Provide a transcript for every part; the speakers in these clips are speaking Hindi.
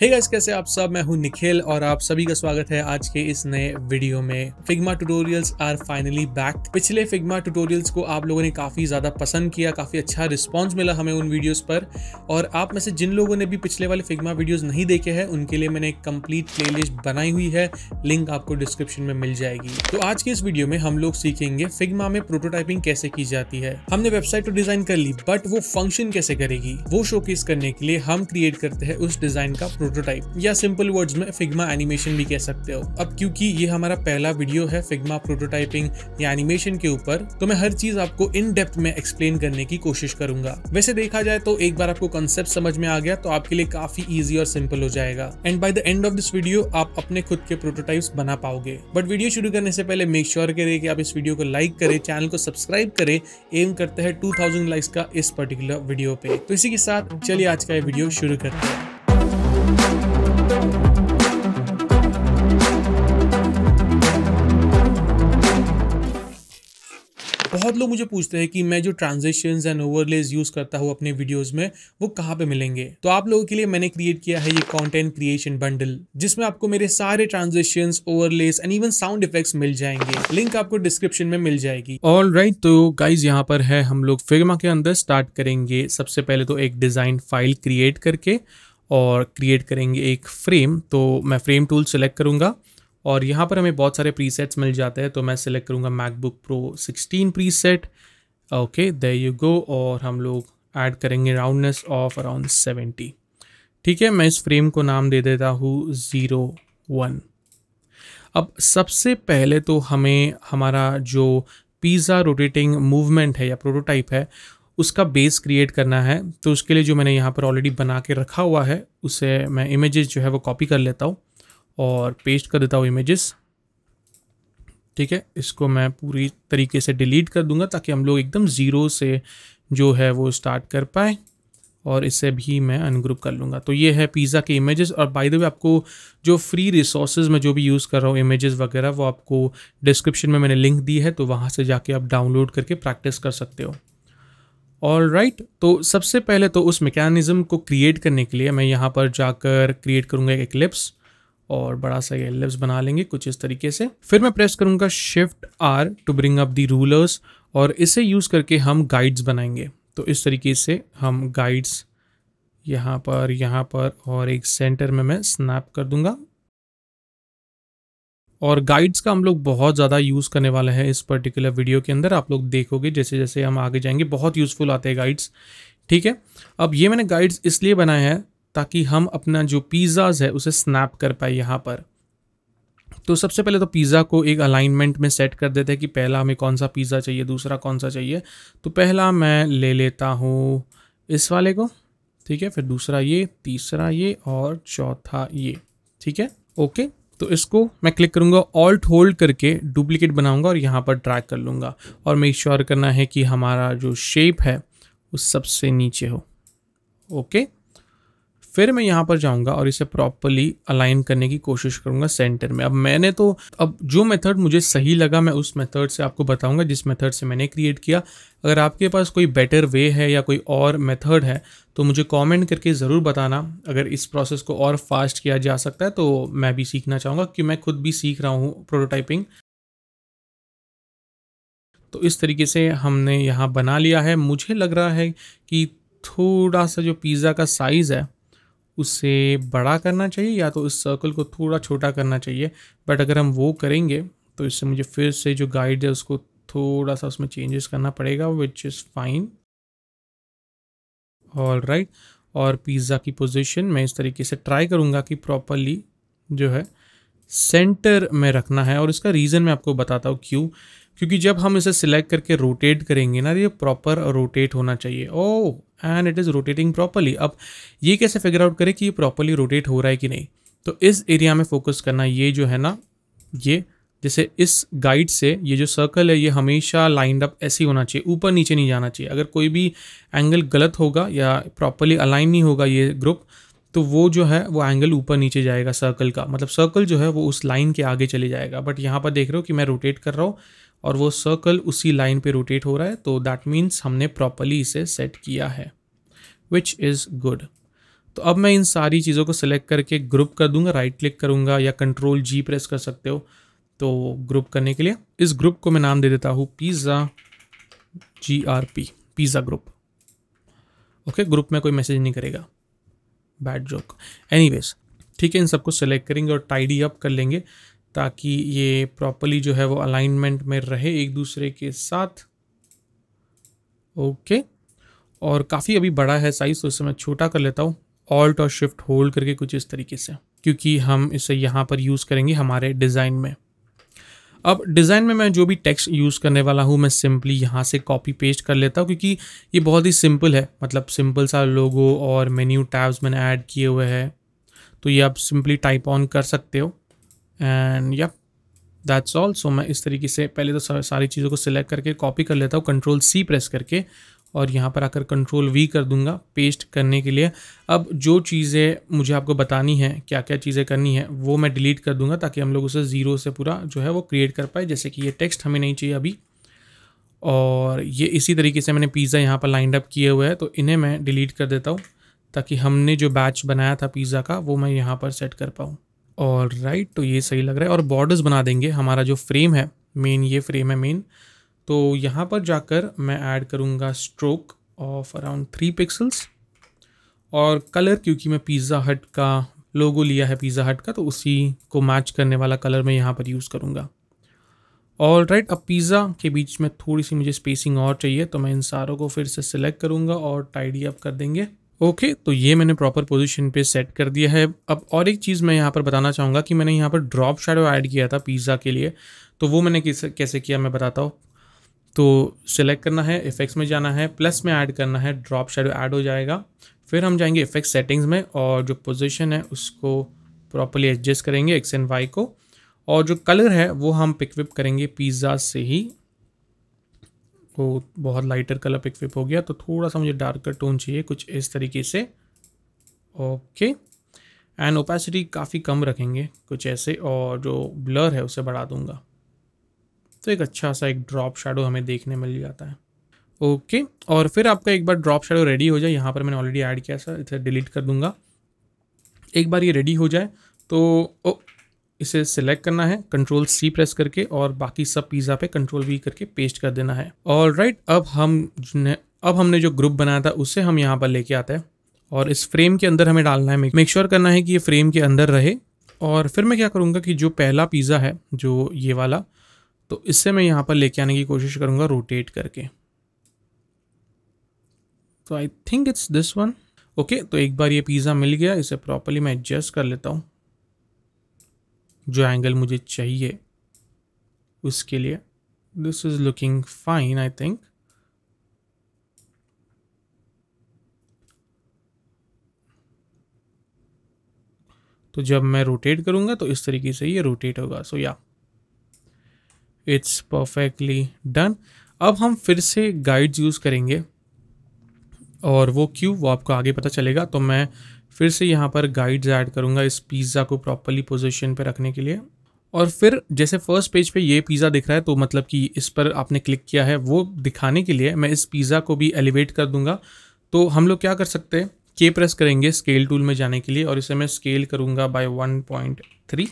हे hey कैसे आप सब मैं हूं निखिल और आप सभी का स्वागत है आज के इस नए वीडियो में Figma tutorials are finally back पिछले फिग्मा ट्यूटोरियल्स को आप लोगों ने काफ़ी ज़्यादा पसंद किया काफ़ी अच्छा रिस्पांस मिला हमें उन वीडियोस पर और आप में से जिन लोगों ने भी पिछले वाले फिग्मा वीडियोज नहीं देखे हैं उनके लिए मैंने एक कम्प्लीट प्ले बनाई हुई है लिंक आपको डिस्क्रिप्शन में मिल जाएगी तो आज के इस वीडियो में हम लोग सीखेंगे फिग्मा में प्रोटोटाइपिंग कैसे की जाती है हमने वेबसाइट तो डिज़ाइन कर ली बट वो फंक्शन कैसे करेगी वो शोकेस करने के लिए हम क्रिएट करते हैं उस डिज़ाइन का प्रोटोटाइप या सिंपल वर्ड्स में फिग्मा एनिमेशन भी कह सकते हो अब क्योंकि ये हमारा पहला वीडियो है फिग्मा प्रोटोटाइपिंग या एनिमेशन के ऊपर तो मैं हर चीज आपको इन डेप्थ में एक्सप्लेन करने की कोशिश करूंगा वैसे देखा जाए तो एक बार आपको कॉन्सेप्ट समझ में आ गया तो आपके लिए काफी ईजी और सिंपल हो जाएगा and by the end of this video आप अपने खुद के प्रोटोटाइप बना पाओगे बट वीडियो शुरू करने से पहले मेक श्योर sure करें कि आप इस वीडियो को लाइक करें चैनल को सब्सक्राइब करें एम करते हैं थाउजेंड लाइक्स का इस पर्टिकुलर वीडियो पे तो इसी के साथ चलिए आज का ये वीडियो शुरू करते हैं बहुत लोग मुझे पूछते हैं कि मैं जो ट्रांजेक्शन एंड ओवरलेज यूज़ करता हूँ अपने वीडियोस में वो कहाँ पे मिलेंगे तो आप लोगों के लिए मैंने क्रिएट किया है ये कॉन्टेंट क्रिएशन बंडल जिसमें आपको मेरे सारे transition overlays and even sound effect मिल जाएंगे लिंक आपको डिस्क्रिप्शन में मिल जाएगी ऑल राइट right, तो गाइज यहाँ पर है हम लोग फिगमा के अंदर स्टार्ट करेंगे सबसे पहले तो एक डिज़ाइन फाइल क्रिएट करके और क्रिएट करेंगे एक फ्रेम तो मैं फ्रेम टूल सेलेक्ट करूंगा और यहाँ पर हमें बहुत सारे प्रीसेट्स मिल जाते हैं तो मैं सिलेक्ट करूँगा MacBook Pro 16 preset okay there you go और हम लोग ऐड करेंगे राउंडनेस ऑफ अराउंड 70 ठीक है मैं इस फ्रेम को नाम दे देता हूँ ज़ीरो वन अब सबसे पहले तो हमें हमारा जो पिज़्ज़ा रोटेटिंग मूवमेंट है या प्रोटोटाइप है उसका बेस क्रिएट करना है तो उसके लिए जो मैंने यहाँ पर ऑलरेडी बना के रखा हुआ है उसे मैं इमेजेस जो है वो कॉपी कर लेता हूँ और पेस्ट कर देता हूँ इमेजेस ठीक है इसको मैं पूरी तरीके से डिलीट कर दूंगा ताकि हम लोग एकदम ज़ीरो से जो है वो स्टार्ट कर पाए और इसे भी मैं अनग्रुप कर लूँगा तो ये है पिज़्ज़ा के इमेजेस और बाय द वे आपको जो फ्री रिसोर्सेज में जो भी यूज़ कर रहा हूँ इमेजेस वगैरह वो आपको डिस्क्रिप्शन में मैंने लिंक दी है तो वहाँ से जाके आप डाउनलोड करके प्रैक्टिस कर सकते हो ऑल राइट right, तो सबसे पहले तो उस मेकेनिज़म को क्रिएट करने के लिए मैं यहाँ पर जाकर क्रिएट करूँगा एक एक्लिप्स और बड़ा सा ये एलिप्स बना लेंगे कुछ इस तरीके से फिर मैं प्रेस करूंगा shift R to bring up the rulers और इसे यूज़ करके हम गाइड्स बनाएंगे तो इस तरीके से हम गाइड्स यहाँ पर यहाँ पर और एक सेंटर में मैं स्नैप कर दूंगा और गाइड्स का हम लोग बहुत ज़्यादा यूज़ करने वाले हैं इस पर्टिकुलर वीडियो के अंदर आप लोग देखोगे जैसे जैसे हम आगे जाएंगे बहुत यूज़फुल आते हैं गाइड्स ठीक है अब ये मैंने गाइड्स इसलिए बनाए हैं ताकि हम अपना जो पिज़्ज़ाज़ है उसे स्नैप कर पाए यहाँ पर तो सबसे पहले तो पिज़्ज़ा को एक अलाइनमेंट में सेट कर देते हैं कि पहला हमें कौन सा पिज़्ज़ा चाहिए दूसरा कौन सा चाहिए तो पहला मैं ले लेता हूँ इस वाले को ठीक है फिर दूसरा ये तीसरा ये और चौथा ये ठीक है ओके तो इसको मैं क्लिक करूँगा ऑल्ट होल्ड करके डुप्लीकेट बनाऊँगा और यहाँ पर ट्रैक कर लूँगा और मेक श्योर करना है कि हमारा जो शेप है उस सबसे नीचे हो ओके फिर मैं यहाँ पर जाऊँगा और इसे प्रॉपरली अलाइन करने की कोशिश करूँगा सेंटर में अब मैंने तो अब जो मेथड मुझे सही लगा मैं उस मेथड से आपको बताऊँगा जिस मेथड से मैंने क्रिएट किया अगर आपके पास कोई बेटर वे है या कोई और मेथड है तो मुझे कमेंट करके ज़रूर बताना अगर इस प्रोसेस को और फास्ट किया जा सकता है तो मैं भी सीखना चाहूँगा कि मैं खुद भी सीख रहा हूँ प्रोटोटाइपिंग तो इस तरीके से हमने यहाँ बना लिया है मुझे लग रहा है कि थोड़ा सा जो पिज़्ज़ा का साइज़ है उससे बड़ा करना चाहिए या तो इस सर्कल को थोड़ा छोटा करना चाहिए बट अगर हम वो करेंगे तो इससे मुझे फिर से जो गाइड है उसको थोड़ा सा उसमें चेंजेस करना पड़ेगा which is fine all right और पिज़्ज़ा की पोजीशन मैं इस तरीके से ट्राई करूँगा कि प्रॉपरली जो है सेंटर में रखना है और इसका रीज़न मैं आपको बताता हूँ क्यों क्योंकि जब हम इसे सिलेक्ट करके रोटेट करेंगे ना तो ये प्रॉपर रोटेट होना चाहिए oh and it is rotating properly अब ये कैसे फिगर आउट करें कि ये प्रॉपरली रोटेट हो रहा है कि नहीं तो इस एरिया में फोकस करना ये जो है ना ये जैसे इस गाइड से ये जो सर्कल है ये हमेशा लाइंड अप ऐसे ही होना चाहिए ऊपर नीचे नहीं जाना चाहिए अगर कोई भी एंगल गलत होगा या प्रॉपरली अलाइन नहीं होगा ये ग्रुप तो वो जो है वो एंगल ऊपर नीचे जाएगा सर्कल का मतलब सर्कल जो है वो उस लाइन के आगे चले जाएगा बट यहाँ पर देख रहे हो कि मैं रोटेट कर रहा हूँ और वो सर्कल उसी लाइन पे रोटेट हो रहा है तो दैट मीन्स हमने प्रॉपरली इसे सेट किया है विच इज़ गुड तो अब मैं इन सारी चीज़ों को सिलेक्ट करके ग्रुप कर दूंगा राइट क्लिक करूंगा या कंट्रोल जी प्रेस कर सकते हो तो ग्रुप करने के लिए इस ग्रुप को मैं नाम दे देता हूँ pizza G R P pizza group okay group में कोई मैसेज नहीं करेगा बैड जोक एनी ठीक है इन सबको सेलेक्ट करेंगे और टाइडी अप कर लेंगे ताकि ये प्रॉपरली जो है वो अलाइनमेंट में रहे एक दूसरे के साथ ओके और काफ़ी अभी बड़ा है साइज़ तो इसे मैं छोटा कर लेता हूँ ऑल्ट और शिफ्ट होल्ड करके कुछ इस तरीके से क्योंकि हम इसे यहाँ पर यूज़ करेंगे हमारे डिज़ाइन में अब डिज़ाइन में मैं जो भी टेक्स्ट यूज़ करने वाला हूँ मैं सिंपली यहाँ से कॉपी पेस्ट कर लेता हूँ क्योंकि ये बहुत ही सिंपल है मतलब सिंपल सा लोगो और मेन्यू टैब्स मैंने ऐड किए हुए हैं तो ये आप सिंपली टाइप ऑन कर सकते हो एंड या दैट्स ऑल सो मैं इस तरीके से पहले तो सारी चीज़ों को सिलेक्ट करके कॉपी कर लेता हूँ कंट्रोल सी प्रेस करके और यहाँ पर आकर कंट्रोल वी कर दूंगा पेस्ट करने के लिए अब जो चीज़ें मुझे आपको बतानी है क्या क्या चीज़ें करनी है वो मैं डिलीट कर दूंगा ताकि हम लोग उसे ज़ीरो से पूरा जो है वो क्रिएट कर पाए जैसे कि ये टेक्स्ट हमें नहीं चाहिए अभी और ये इसी तरीके से मैंने पिज़्ज़ा यहाँ पर लाइंड अप किए हुए हैं तो इन्हें मैं डिलीट कर देता हूँ ताकि हमने जो बैच बनाया था पिज़्ज़ा का वो मैं यहाँ पर सेट कर पाऊँ और राइट तो ये सही लग रहा है और बॉर्डर्स बना देंगे हमारा जो फ्रेम है मेन ये फ्रेम है मेन तो यहाँ पर जाकर मैं ऐड करूँगा stroke of around three pixels और कलर क्योंकि मैं पिज़्ज़ा हट का लोगो लिया है पिज़्ज़ा हट का तो उसी को मैच करने वाला कलर मैं यहाँ पर यूज़ करूँगा और राइट अब पिज़्ज़ा के बीच में थोड़ी सी मुझे स्पेसिंग और चाहिए तो मैं इन सारों को फिर से सिलेक्ट करूँगा और टाइडी अप कर देंगे ओके okay, तो ये मैंने प्रॉपर पोजीशन पे सेट कर दिया है अब और एक चीज़ मैं यहाँ पर बताना चाहूँगा कि मैंने यहाँ पर ड्रॉप शेडो ऐड किया था पिज़्ज़ा के लिए तो वो मैंने कैसे कैसे किया मैं बताता हूँ तो सिलेक्ट करना है इफेक्ट्स में जाना है प्लस में ऐड करना है ड्रॉप शेडो ऐड हो जाएगा फिर हम जाएंगे इफेक्ट सेटिंग्स में और जो पोजिशन है उसको प्रॉपरली एडजस्ट करेंगे एक्स एंड वाई को और जो कलर है वो हम पिकविप करेंगे पिज़्ज़ा से ही को बहुत लाइटर कलर पिक विप हो गया तो थोड़ा सा मुझे डार्कर टोन चाहिए कुछ इस तरीके से ओके एंड ओपेसिटी काफ़ी कम रखेंगे कुछ ऐसे और जो ब्लर है उसे बढ़ा दूंगा तो एक अच्छा सा एक ड्रॉप शेडो हमें देखने मिल जाता है ओके okay, और फिर आपका एक बार ड्रॉप शेडो रेडी हो जाए यहाँ पर मैंने ऑलरेडी ऐड किया था इसे डिलीट कर दूंगा एक बार ये रेडी हो जाए तो ओ इसे सिलेक्ट करना है कंट्रोल सी प्रेस करके और बाकी सब पिज़्ज़ा पे कंट्रोल वी करके पेस्ट कर देना है और राइट right, अब हम अब हमने जो ग्रुप बनाया था उसे हम यहाँ पर लेके आते हैं और इस फ्रेम के अंदर हमें डालना है मेक श्योर करना है कि ये फ्रेम के अंदर रहे और फिर मैं क्या करूँगा कि जो पहला पिज़्ज़ा है जो ये वाला तो इससे मैं यहाँ पर लेके आने की कोशिश करूँगा रोटेट करके तो I think it's this one okay तो एक बार ये पिज़्ज़ा मिल गया इसे प्रॉपरली मैं एडजस्ट कर लेता हूँ जो एंगल मुझे चाहिए उसके लिए this is looking fine I think तो जब मैं रोटेट करूंगा तो इस तरीके से ये रोटेट होगा सो या इट्स परफेक्टली डन अब हम फिर से गाइड्स यूज़ करेंगे और वो क्यों वो आपको आगे पता चलेगा तो मैं फिर से यहाँ पर गाइड्स ऐड करूँगा इस पिज़्ज़ा को प्रॉपरली पोजिशन पर रखने के लिए और फिर जैसे फर्स्ट पेज पे ये पिज़्ज़ा दिख रहा है तो मतलब कि इस पर आपने क्लिक किया है वो दिखाने के लिए मैं इस पिज़्ज़ा को भी एलिवेट कर दूंगा तो हम लोग क्या कर सकते हैं के प्रेस करेंगे स्केल टूल में जाने के लिए और इसे मैं स्केल करूँगा बाय 1.3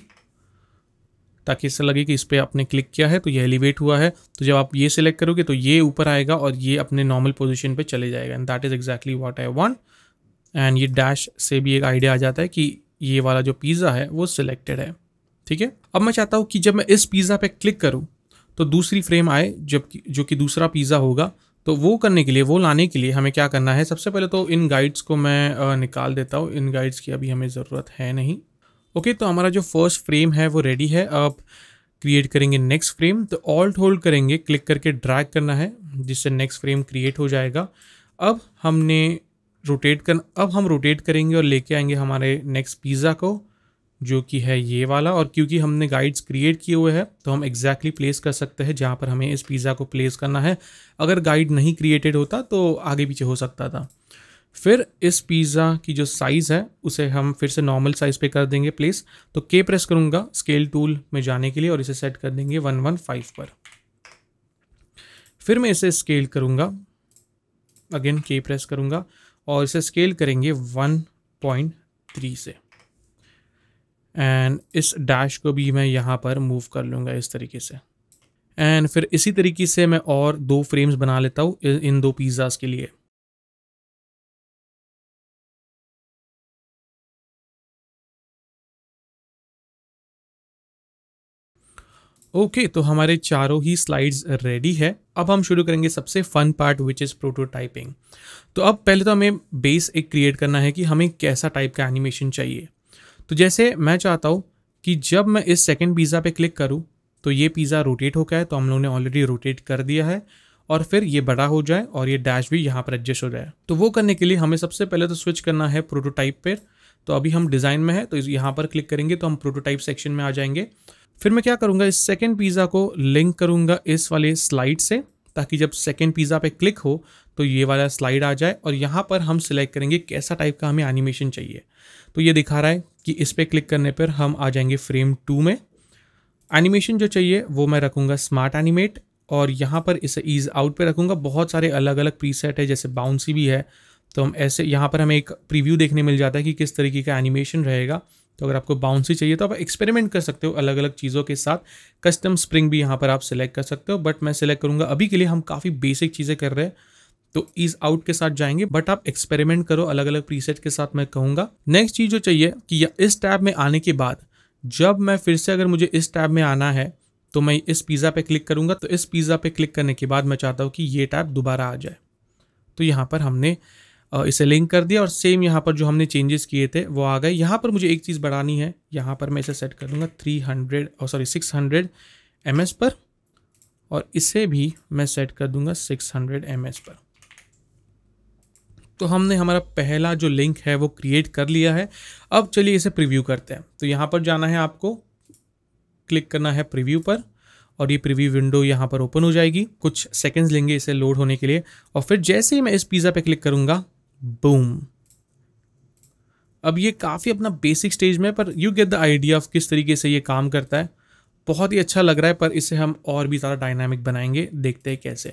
ताकि इससे लगे कि इस पर आपने क्लिक किया है तो ये एलिवेट हुआ है तो जब आप ये सिलेक्ट करोगे तो ये ऊपर आएगा और ये अपने नॉर्मल पोजिशन पर चले जाएगा and that is exactly what I want एंड ये डैश से भी एक आइडिया आ जाता है कि ये वाला जो पिज़्ज़ा है वो सिलेक्टेड है ठीक है अब मैं चाहता हूँ कि जब मैं इस पिज़्ज़ा पे क्लिक करूँ तो दूसरी फ्रेम आए जब जो कि दूसरा पिज़्ज़ा होगा तो वो करने के लिए वो लाने के लिए हमें क्या करना है सबसे पहले तो इन गाइड्स को मैं निकाल देता हूँ इन गाइड्स की अभी हमें ज़रूरत है नहीं ओके तो हमारा जो फर्स्ट फ्रेम है वो रेडी है अब क्रिएट करेंगे नेक्स्ट फ्रेम तो ऑल्ट होल्ड करेंगे क्लिक करके ड्रैग करना है जिससे नेक्स्ट फ्रेम क्रिएट हो जाएगा अब हमने रोटेट कर अब हम रोटेट करेंगे और लेके आएंगे हमारे नेक्स्ट पिज़्ज़ा को जो कि है ये वाला और क्योंकि हमने गाइड्स क्रिएट किए हुए हैं तो हम एग्जैक्टली exactly प्लेस कर सकते हैं जहाँ पर हमें इस पिज़्ज़ा को प्लेस करना है अगर गाइड नहीं क्रिएटेड होता तो आगे पीछे हो सकता था फिर इस पिज़्ज़ा की जो साइज़ है उसे हम फिर से नॉर्मल साइज़ पे कर देंगे प्लेस तो के प्रेस करूँगा स्केल टूल में जाने के लिए और इसे सेट कर देंगे वन वन फाइव पर फिर मैं इसे स्केल करूँगा अगेन के प्रेस करूँगा और इसे स्केल करेंगे 1.3 से एंड इस डैश को भी मैं यहाँ पर मूव कर लूँगा इस तरीके से एंड फिर इसी तरीके से मैं और दो फ्रेम्स बना लेता हूँ इन दो पिज़्ज़ास के लिए ओके okay, तो हमारे चारों ही स्लाइड्स रेडी है अब हम शुरू करेंगे सबसे fun part which is prototyping तो अब पहले तो हमें बेस एक क्रिएट करना है कि हमें कैसा टाइप का एनिमेशन चाहिए तो जैसे मैं चाहता हूँ कि जब मैं इस सेकेंड पिज़्ज़ा पे क्लिक करूँ तो ये पिज़्ज़ा रोटेट होकर है तो हम लोगों ने ऑलरेडी रोटेट कर दिया है और फिर ये बड़ा हो जाए और ये डैश भी यहाँ पर एडजस्ट हो जाए तो वो करने के लिए हमें सबसे पहले तो स्विच करना है प्रोटोटाइप पर तो अभी हम डिज़ाइन में है तो यहाँ पर क्लिक करेंगे तो हम प्रोटोटाइप सेक्शन में आ जाएंगे फिर मैं क्या करूँगा इस सेकेंड पिज़्ज़ा को लिंक करूँगा इस वाले स्लाइड से ताकि जब सेकेंड पिज़्ज़ा पे क्लिक हो तो ये वाला स्लाइड आ जाए और यहाँ पर हम सिलेक्ट करेंगे कैसा टाइप का हमें एनिमेशन चाहिए तो ये दिखा रहा है कि इस पर क्लिक करने पर हम आ जाएंगे फ्रेम टू में एनिमेशन जो चाहिए वो मैं रखूँगा स्मार्ट एनिमेट और यहाँ पर इसे ईज आउट पर रखूँगा बहुत सारे अलग अलग प्रीसेट है जैसे बाउंसी भी है तो हम ऐसे यहाँ पर हमें एक प्रीव्यू देखने मिल जाता है कि किस तरीके का एनिमेशन रहेगा तो अगर आपको बाउंसी चाहिए तो आप एक्सपेरिमेंट कर सकते हो अलग अलग चीज़ों के साथ कस्टम स्प्रिंग भी यहाँ पर आप सिलेक्ट कर सकते हो बट मैं सिलेक्ट करूँगा अभी के लिए हम काफ़ी बेसिक चीज़ें कर रहे हैं तो इज आउट के साथ जाएंगे बट आप एक्सपेरिमेंट करो अलग अलग प्रीसेट के साथ मैं कहूँगा नेक्स्ट चीज़ जो चाहिए कि इस टैब में आने के बाद जब मैं फिर से अगर मुझे इस टैब में आना है तो मैं इस पिज़्ज़ा पे क्लिक करूँगा तो इस पिज़्ज़ा पे क्लिक करने के बाद मैं चाहता हूँ कि ये टैब दोबारा आ जाए तो यहाँ पर हमने इसे लिंक कर दिया और सेम यहाँ पर जो हमने चेंजेस किए थे वो आ गए यहाँ पर मुझे एक चीज़ बढ़ानी है यहाँ पर मैं इसे सेट कर दूँगा थ्री हंड्रेड और sorry six hundred M S पर और इसे भी मैं सेट कर दूँगा सिक्स हंड्रेड एम एस पर तो हमने हमारा पहला जो लिंक है वो क्रिएट कर लिया है अब चलिए इसे प्रिव्यू करते हैं तो यहाँ पर जाना है आपको क्लिक करना है प्रिव्यू पर और ये प्रीव्यू विंडो यहाँ पर ओपन हो जाएगी कुछ सेकंड्स लेंगे इसे लोड होने के लिए और फिर जैसे ही मैं इस पिज़्ज़ा पे क्लिक करूँगा बूम अब ये काफ़ी अपना बेसिक स्टेज में पर you get the idea of किस तरीके से ये काम करता है बहुत ही अच्छा लग रहा है पर इसे हम और भी ज़्यादा डायनामिक बनाएंगे देखते हैं कैसे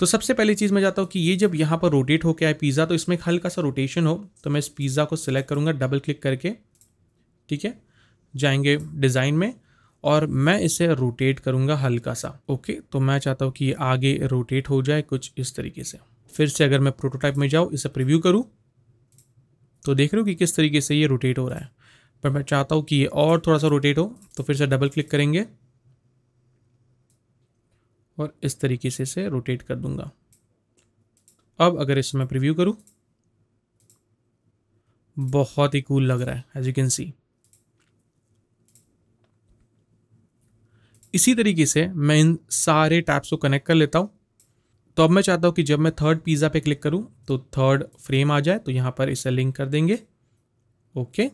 तो सबसे पहली चीज़ मैं चाहता हूँ कि ये जब यहाँ पर रोटेट होके आए पिज़्ज़ा तो इसमें हल्का सा रोटेशन हो तो मैं इस पिज़्ज़ा को सिलेक्ट करूँगा डबल क्लिक करके ठीक है जाएंगे डिज़ाइन में और मैं इसे रोटेट करूँगा हल्का सा ओके तो मैं चाहता हूँ कि ये आगे रोटेट हो जाए कुछ इस तरीके से फिर से अगर मैं प्रोटोटाइप में जाऊँ इसे प्रिव्यू करूँ तो देख रहे हो कि किस तरीके से ये रोटेट हो रहा है पर मैं चाहता हूँ कि ये और थोड़ा सा रोटेट हो तो फिर से डबल क्लिक करेंगे और इस तरीके से इसे रोटेट कर दूंगा अब अगर इसे मैं प्रिव्यू करूँ बहुत ही कूल लग रहा है एज यू कैन सी इसी तरीके से मैं इन सारे टैप्स को कनेक्ट कर लेता हूँ तो अब मैं चाहता हूँ कि जब मैं थर्ड पिज़्ज़ा पे क्लिक करूँ तो थर्ड फ्रेम आ जाए तो यहाँ पर इसे लिंक कर देंगे ओके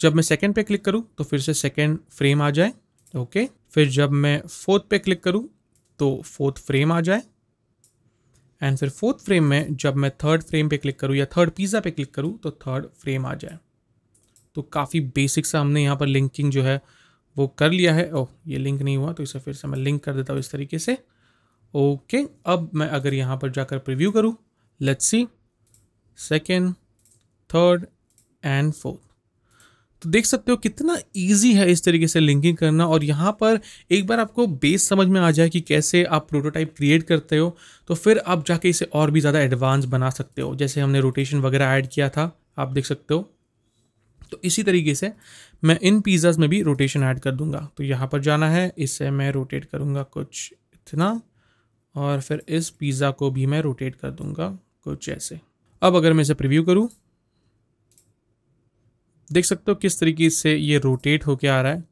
जब मैं सेकेंड पे क्लिक करूँ तो फिर से सेकेंड फ्रेम आ जाए ओके फिर जब मैं फोर्थ पे क्लिक करूँ तो फोर्थ फ्रेम आ जाए एंड फिर फोर्थ फ्रेम में जब मैं थर्ड फ्रेम पे क्लिक करूँ या थर्ड पिज़्ज़ा पे क्लिक करूँ तो थर्ड फ्रेम आ जाए तो काफ़ी बेसिक सा हमने यहाँ पर लिंकिंग जो है वो कर लिया है ओह ये लिंक नहीं हुआ तो इसे फिर से मैं लिंक कर देता हूँ इस तरीके से ओके अब मैं अगर यहाँ पर जाकर प्रिव्यू करूँ let's see second third and fourth तो देख सकते हो कितना इजी है इस तरीके से लिंकिंग करना और यहाँ पर एक बार आपको बेस समझ में आ जाए कि कैसे आप प्रोटोटाइप क्रिएट करते हो तो फिर आप जाके इसे और भी ज़्यादा एडवांस बना सकते हो जैसे हमने रोटेशन वगैरह ऐड किया था आप देख सकते हो तो इसी तरीके से मैं इन पिज़्ज़ में भी रोटेशन ऐड कर दूंगा तो यहाँ पर जाना है इससे मैं रोटेट करूँगा कुछ इतना और फिर इस पिज़्ज़ा को भी मैं रोटेट कर दूंगा कुछ ऐसे अब अगर मैं इसे प्रिव्यू करूँ देख सकते हो किस तरीके से ये रोटेट होके आ रहा है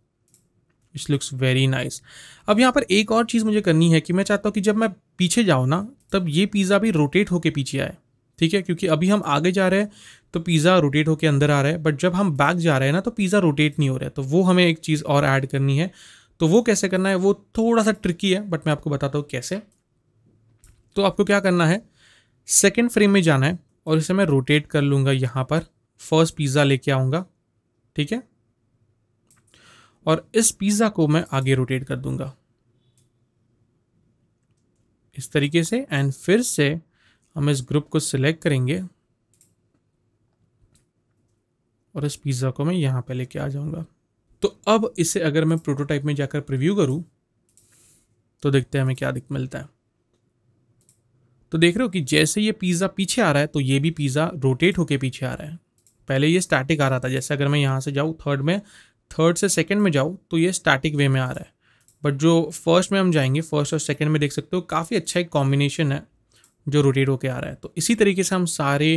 इट्स लुक्स वेरी नाइस अब यहाँ पर एक और चीज़ मुझे करनी है कि मैं चाहता हूँ कि जब मैं पीछे जाऊँ ना तब ये पिज़्ज़ा भी रोटेट होके पीछे आए ठीक है क्योंकि अभी हम आगे जा रहे हैं तो पिज़्ज़ा रोटेट होकर अंदर आ रहा है बट जब हम बैक जा रहे हैं ना तो पिज़्ज़ा रोटेट नहीं हो रहा है तो वो हमें एक चीज़ और ऐड करनी है तो वो कैसे करना है वो थोड़ा सा ट्रिकी है बट मैं आपको बताता हूँ कैसे तो आपको क्या करना है सेकेंड फ्रेम में जाना है और इसे मैं रोटेट कर लूँगा यहाँ पर फर्स्ट पिज़्ज़ा लेके आऊँगा ठीक है और इस पिज़्ज़ा को मैं आगे रोटेट कर दूँगा इस तरीके से एंड फिर से हम इस ग्रुप को सिलेक्ट करेंगे और इस पिज़्ज़ा को मैं यहाँ पे लेके आ जाऊँगा तो अब इसे अगर मैं प्रोटोटाइप में जाकर प्रिव्यू करूँ तो देखते हैं हमें क्या दिख मिलता है तो देख रहे हो कि जैसे ये पिज़्ज़ा पीछे आ रहा है तो ये भी पिज़्ज़ा रोटेट होके पीछे आ रहा है पहले ये स्टैटिक आ रहा था जैसे अगर मैं यहाँ से जाऊँ थर्ड में थर्ड से सेकेंड में जाऊँ तो ये स्टैटिक वे में आ रहा है बट जो फर्स्ट में हम जाएंगे फर्स्ट और सेकेंड में देख सकते हो काफ़ी अच्छा एक कॉम्बिनेशन है जो रोटेट होके आ रहा है तो इसी तरीके से हम सारे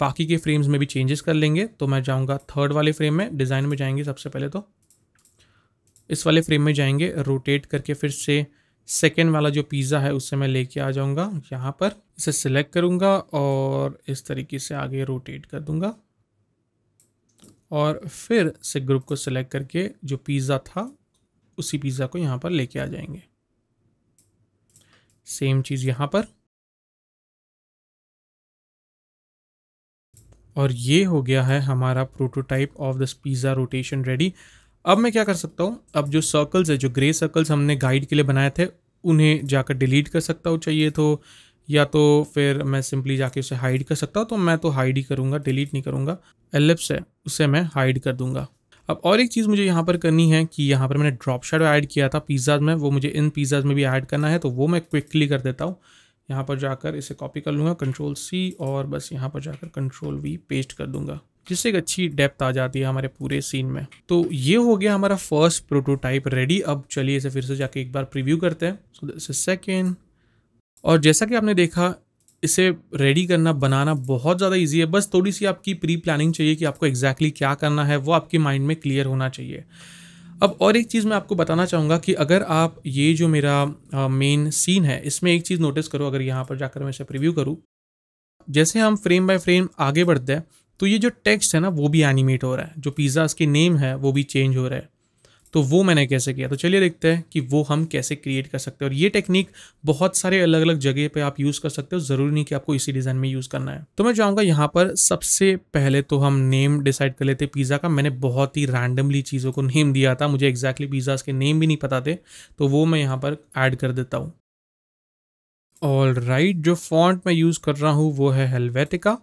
बाकी के फ्रेम्स में भी चेंजेस कर लेंगे तो मैं जाऊँगा थर्ड वाले फ्रेम में डिज़ाइन में जाएंगे सबसे पहले तो इस वाले फ्रेम में जाएंगे रोटेट करके फिर से सेकेंड वाला जो पिज़्ज़ा है उसे मैं लेके आ जाऊँगा यहाँ पर इसे सिलेक्ट करूँगा और इस तरीके से आगे रोटेट कर दूँगा और फिर से ग्रुप को सिलेक्ट करके जो पिज़्ज़ा था उसी पिज़्ज़ा को यहाँ पर लेके आ जाएंगे सेम चीज़ यहाँ पर और ये हो गया है हमारा prototype of this pizza rotation ready अब मैं क्या कर सकता हूँ अब जो सर्कल्स है जो ग्रे सर्कल्स हमने गाइड के लिए बनाए थे उन्हें जाकर डिलीट कर सकता हूँ चाहिए तो या तो फिर मैं सिंपली जाके उसे हाइड कर सकता हूँ तो मैं तो हाइड ही करूँगा डिलीट नहीं करूँगा एलिप्स है उसे मैं हाइड कर दूँगा अब और एक चीज़ मुझे यहाँ पर करनी है कि यहाँ पर मैंने ड्रॉप शेडो ऐड किया था पिज़्ज़ाज में वो मुझे इन पिज़्ज़ाज में भी ऐड करना है तो वो मैं क्विकली कर देता हूँ यहाँ पर जाकर इसे कॉपी कर लूँगा कंट्रोल सी और बस यहाँ पर जाकर कंट्रोल वी पेस्ट कर दूँगा जिससे एक अच्छी डेप्थ आ जाती है हमारे पूरे सीन में तो ये हो गया हमारा फर्स्ट प्रोटोटाइप रेडी अब चलिए इसे फिर से जाके एक बार प्रीव्यू करते हैं सो दिस इज सेकेंड और जैसा कि आपने देखा इसे रेडी करना बनाना बहुत ज़्यादा इजी है बस थोड़ी सी आपकी प्री प्लानिंग चाहिए कि आपको एग्जैक्टली exactly क्या करना है वो आपके माइंड में क्लियर होना चाहिए अब और एक चीज़ मैं आपको बताना चाहूँगा कि अगर आप ये जो मेरा मेन सीन है इसमें एक चीज़ नोटिस करो अगर यहाँ पर जाकर मैं इसे प्रिव्यू करूँ जैसे हम फ्रेम बाय फ्रेम आगे बढ़ते हैं तो ये जो टेक्स्ट है ना वो भी एनिमेट हो रहा है जो पिज़्ज़ाज़ के नेम है वो भी चेंज हो रहा है तो वो मैंने कैसे किया तो चलिए देखते हैं कि वो हम कैसे क्रिएट कर सकते हैं और ये टेक्निक बहुत सारे अलग अलग जगह पे आप यूज़ कर सकते हो ज़रूरी नहीं कि आपको इसी डिज़ाइन में यूज़ करना है तो मैं चाहूँगा यहाँ पर सबसे पहले तो हम नेम डिसाइड कर लेते पिज़्ज़ा का मैंने बहुत ही रैंडमली चीज़ों को नेम दिया था मुझे एक्जैक्टली पिज़्ज़ाज़ के नेम भी नहीं पता थे तो वो मैं यहाँ पर ऐड कर देता हूँ ऑल राइट जो फॉन्ट मैं यूज़ कर रहा हूँ वो है हेलवेटिका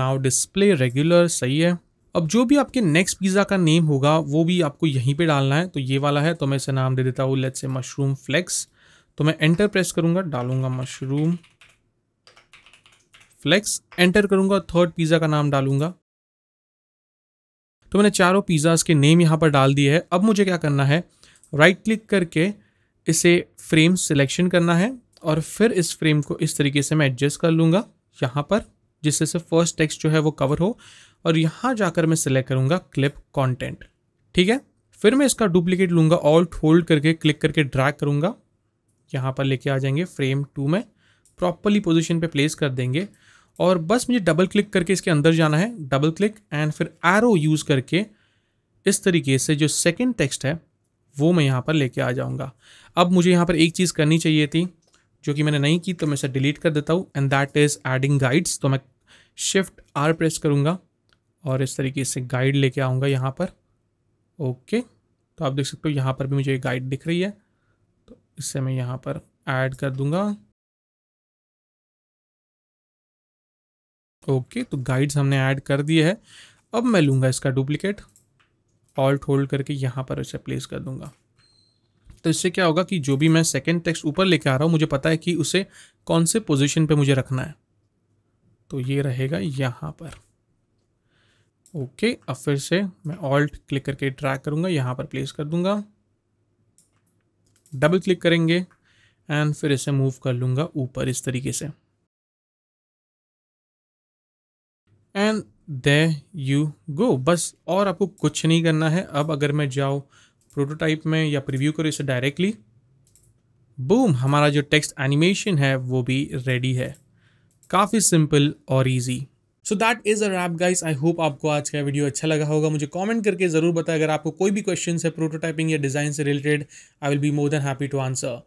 नाउ डिस्प्ले रेगुलर सही है अब जो भी आपके नेक्स्ट पिज़्ज़ा का नेम होगा वो भी आपको यहीं पे डालना है तो ये वाला है तो मैं इसे नाम दे देता हूँ लेट्स से मशरूम फ्लेक्स तो मैं एंटर प्रेस करूँगा डालूंगा मशरूम फ्लेक्स एंटर करूँगा थर्ड पिज़्ज़ा का नाम डालूंगा तो मैंने चारों पिज़्ज़ाज़ के नेम यहाँ पर डाल दिए है अब मुझे क्या करना है राइट क्लिक करके इसे फ्रेम सिलेक्शन करना है और फिर इस फ्रेम को इस तरीके से मैं एडजस्ट कर लूँगा यहाँ पर जिससे से फर्स्ट टेक्स्ट जो है वो कवर हो और यहाँ जाकर मैं सिलेक्ट करूँगा क्लिप कॉन्टेंट ठीक है फिर मैं इसका डुप्लीकेट लूँगा ऑल्ट होल्ड करके क्लिक करके ड्रैग करूँगा यहाँ पर लेके आ जाएंगे फ्रेम टू में प्रॉपरली पोजिशन पर प्लेस कर देंगे और बस मुझे डबल क्लिक करके इसके अंदर जाना है डबल क्लिक एंड फिर एरो यूज़ करके इस तरीके से जो सेकेंड टेक्स्ट है वो मैं यहाँ पर लेके आ जाऊँगा अब मुझे यहाँ पर एक चीज़ करनी चाहिए थी जो कि मैंने नहीं की तो मैं इसे डिलीट कर देता हूँ and that is adding guides तो मैं शिफ्ट आर प्रेस करूँगा और इस तरीके से गाइड लेके आऊँगा यहाँ पर ओके तो आप देख सकते हो यहाँ पर भी मुझे गाइड दिख रही है तो इससे मैं यहाँ पर ऐड कर दूँगा ओके तो गाइड्स हमने ऐड कर दिए है अब मैं लूँगा इसका डुप्लिकेट ऑल्ट होल्ड करके यहाँ पर इसे प्लेस कर दूँगा तो इससे क्या होगा कि जो भी मैं सेकेंड टेक्स्ट ऊपर लेके आ रहा हूँ मुझे पता है कि उसे कौन से पोजिशन पर मुझे रखना है तो ये रहेगा यहाँ पर ओके अब फिर से मैं ऑल्ट क्लिक करके ड्रैग करूँगा यहाँ पर प्लेस कर दूँगा डबल क्लिक करेंगे एंड फिर इसे मूव कर लूँगा ऊपर इस तरीके से एंड दे यू गो बस और आपको कुछ नहीं करना है अब अगर मैं जाऊँ प्रोटोटाइप में या प्रीव्यू करूँ इसे डायरेक्टली बूम हमारा जो टेक्स्ट एनिमेशन है वो भी रेडी है काफ़ी सिंपल और easy so that is a wrap guys I hope आपको आज का वीडियो अच्छा लगा होगा मुझे कमेंट करके ज़रूर बताएं अगर आपको कोई भी क्वेश्चन है प्रोटोटाइपिंग या डिज़ाइन से related I will be more than happy to answer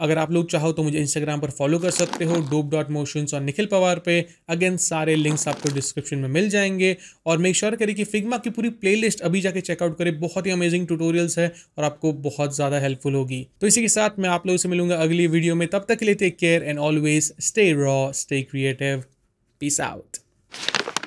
अगर आप लोग चाहो तो मुझे इंस्टाग्राम पर फॉलो कर सकते हो डोप डॉट मोशन और निखिल पवार पे अगेन सारे लिंक्स आपको डिस्क्रिप्शन में मिल जाएंगे और मेक श्योर करें कि फिग्मा की पूरी प्लेलिस्ट अभी जाके चेकआउट करें बहुत ही अमेजिंग ट्यूटोरियल्स है और आपको बहुत ज़्यादा हेल्पफुल होगी तो इसी के साथ मैं आप लोगों से मिलूंगा अगली वीडियो में तब तक के लिए take care and always stay raw stay creative peace out